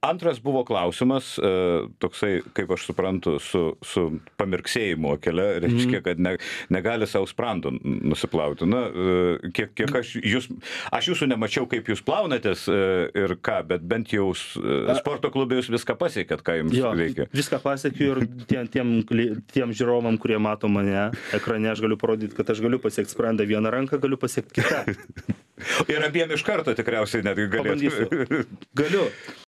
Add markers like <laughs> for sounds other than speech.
antras buvo klausimas e, toksai kaip aš suprantu su su pamirksėjimu akele mhm. reiškia kad ne negali sau sprando nusiplauti na e, kiek kiek aš jus aš jūsų nemačiau kaip jūs plaunatės e, ir ką bet bent jau sporto klube jūs viską pasiekėt ką jums reikia viską pasiekiu ir tiem tiem tiem žiūrovam kurie mato mane ekrane aš galiu parodyt kad aš galiu pasiekt sprandą viena ranka galiu pasiekt kita <laughs> ir abiem iš karto tikriausiai netgi galėt galiu